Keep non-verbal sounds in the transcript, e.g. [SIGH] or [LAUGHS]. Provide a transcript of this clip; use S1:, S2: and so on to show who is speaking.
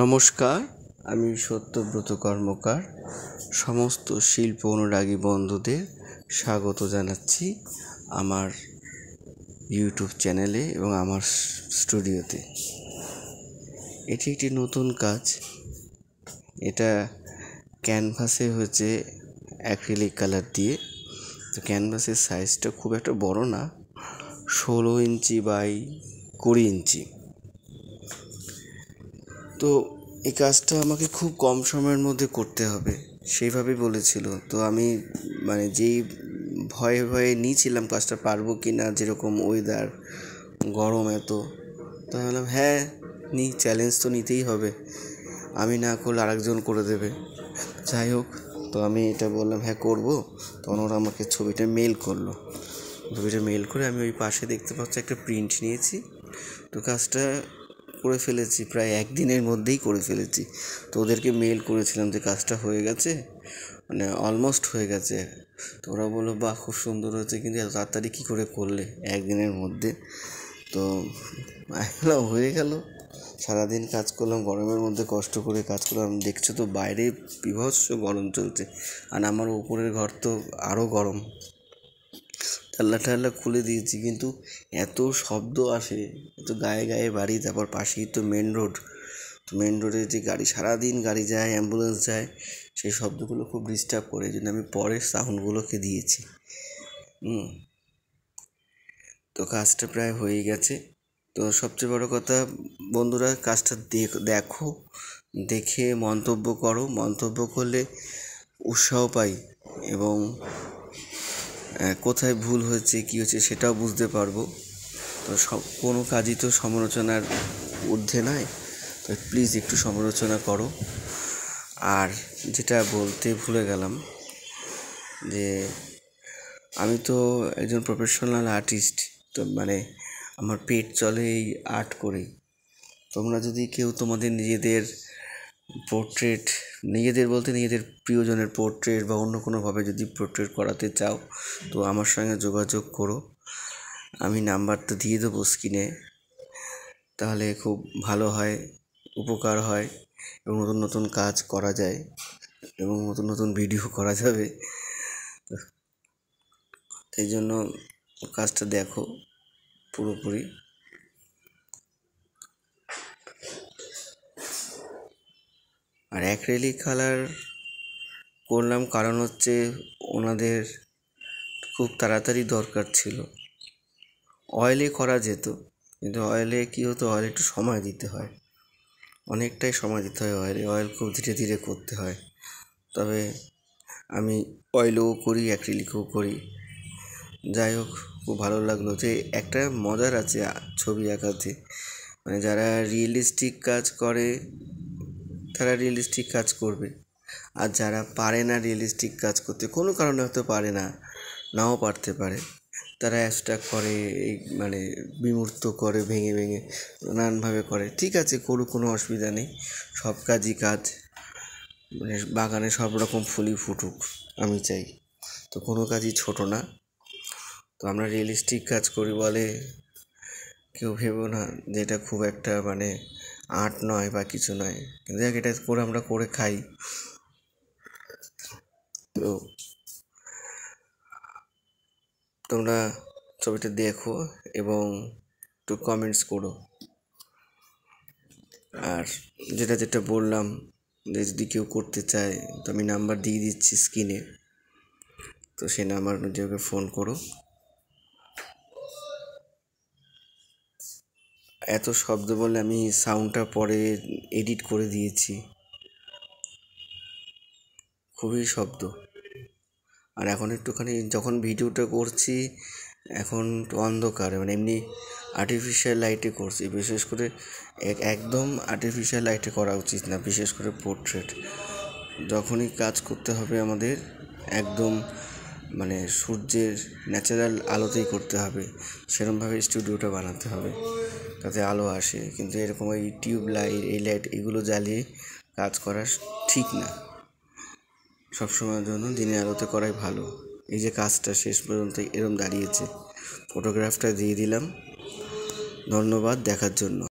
S1: নমস্কার আমি সত্যব্রত কর্মকার সমস্ত শিল্প অনুরাগী বন্ধুদের স্বাগত জানাচ্ছি আমার ইউটিউব চ্যানেলে এবং আমার স্টুডিওতে এটি একটি নতুন কাজ এটা ক্যানভাসে হচ্ছে অ্যাক্রিলিক কালার দিয়ে তো ক্যানভাসের সাইজটা খুব একটা বড় না ষোলো ইঞ্চি বাই কুড়ি ইঞ্চি তো এই কাজটা আমাকে খুব কম সময়ের মধ্যে করতে হবে সেইভাবে বলেছিলো তো আমি মানে যেই ভয়ে ভয়ে নিয়েছিলাম কাজটা পারবো কি না যেরকম ওয়েদার গরম এত তো আমি বললাম হ্যাঁ নিই চ্যালেঞ্জ তো নিতেই হবে আমি না করলে আরেকজন করে দেবে যাই হোক তো আমি এটা বললাম হ্যাঁ করবো তখন ওরা আমাকে ছবিটা মেল করলো ছবিটা মেল করে আমি ওই পাশে দেখতে পাচ্ছি একটা প্রিন্ট নিয়েছি তো কাজটা করে ফেলেছি প্রায় একদিনের মধ্যেই করে ফেলেছি তো ওদেরকে মেল করেছিলাম যে কাজটা হয়ে গেছে মানে অলমোস্ট হয়ে গেছে তো ওরা বললো বাহ খুব সুন্দর হয়েছে কিন্তু এত তাড়াতাড়ি কী করে করলে একদিনের মধ্যে তো এগুলো হয়ে গেল সারাদিন কাজ করলাম গরমের মধ্যে কষ্ট করে কাজ করলাম দেখছো তো বাইরে বিভৎস গরম চলছে আর আমার উপরের ঘর তো আরও গরম জানলা টাল্লা খুলে দিয়েছি কিন্তু এত শব্দ আসে এত গায়ে গায়ে বাড়ি তারপর পাশেই তো মেন রোড তো মেন রোডে যে গাড়ি সারাদিন গাড়ি যায় অ্যাম্বুলেন্স যায় সেই শব্দগুলো খুব ডিস্টার্ব করে জন্য আমি পরে সাউন্ডগুলোকে দিয়েছি হুম তো কাজটা প্রায় হয়ে গেছে তো সবচেয়ে বড় কথা বন্ধুরা কাজটা দেখো দেখে মন্তব্য করো মন্তব্য করলে উৎসাহ পাই এবং কোথায় ভুল হয়েছে কী হয়েছে সেটাও বুঝতে পারবো তো সব কোনো কাজই তো সমালোচনার ঊর্ধ্বে নয় তো প্লিজ একটু সমালোচনা করো আর যেটা বলতে ভুলে গেলাম যে আমি তো একজন প্রফেশনাল আর্টিস্ট তো মানে আমার পেট চলে এই আর্ট করেই তোমরা যদি কেউ তোমাদের নিজেদের পোর্ট্রেট নিজেদের বলতে নিজেদের প্রিয়জনের পোর্ট্রেট বা অন্য কোনোভাবে যদি পোর্ট্রেট করাতে চাও তো আমার সঙ্গে যোগাযোগ করো আমি নাম্বার তো দিয়ে দেবো স্ক্রিনে তাহলে খুব ভালো হয় উপকার হয় এবং নতুন নতুন কাজ করা যায় এবং নতুন নতুন ভিডিও [LAUGHS] করা যাবে সেই জন্য কাজটা দেখো পুরোপুরি আর অ্যাক্রেলিক কালার করলাম কারণ হচ্ছে ওনাদের খুব তাড়াতাড়ি দরকার ছিল অয়েলে করা যেত কিন্তু অয়েলে কী হতো অয়েলে একটু সময় দিতে হয় অনেকটাই সময় দিতে হয় অয়েলে অয়েল খুব ধীরে ধীরে করতে হয় তবে আমি অয়েলও করি অ্যাক্রিলিকও করি যাই হোক খুব ভালো লাগলো যে একটা মজার আছে ছবি আঁকাতে মানে যারা রিয়েলিস্টিক কাজ করে তারা রিয়েলিস্টিক কাজ করবে আর যারা পারে না রিয়েলিস্টিক কাজ করতে কোনো কারণে হয়তো পারে না নাও পারতে পারে তারা অ্যাবস্ট্রাক করে এই মানে বিমূর্ত করে ভেঙে ভেঙে নানানভাবে করে ঠিক আছে করুক কোনো অসুবিধা নেই সব কাজই কাজ মানে বাগানে সব রকম ফুলই ফুটুক আমি চাই তো কোনো কাজই ছোট না তো আমরা রিয়েলিস্টিক কাজ করি বলে কেউ ভেবো না যেটা খুব একটা মানে আট নয় বা কিছু নয় কিন্তু যাক এটা করে আমরা করে খাই তো তোমরা ছবিটা দেখো এবং একটু কমেন্টস করো আর যেটা যেটা বললাম যে যদি কেউ করতে চায় তো আমি নাম্বার দিয়ে দিচ্ছি স্ক্রিনে তো সেই নাম্বার অনুযায়ী ফোন করো এত শব্দ বলে আমি সাউন্ডটা পরে এডিট করে দিয়েছি খুবই শব্দ আর এখন একটুখানি যখন ভিডিওটা করছি এখন অন্ধকার মানে এমনি আর্টিফিশিয়াল লাইটে করছি বিশেষ করে একদম আর্টিফিশিয়াল লাইটে করা উচিত না বিশেষ করে পোর্ট্রেট যখনই কাজ করতে হবে আমাদের একদম মানে সূর্যের ন্যাচারাল আলোতেই করতে হবে সেরমভাবে স্টুডিওটা বানাতে হবে তাতে আলো আসে কিন্তু এরকম এই টিউব লাইট এই লাইট এগুলো জ্বালিয়ে কাজ করা ঠিক না সব সময়ের জন্য দিনের আলোতে করাই ভালো এই যে কাজটা শেষ পর্যন্ত এরম দাঁড়িয়েছে ফটোগ্রাফটা দিয়ে দিলাম ধন্যবাদ দেখার জন্য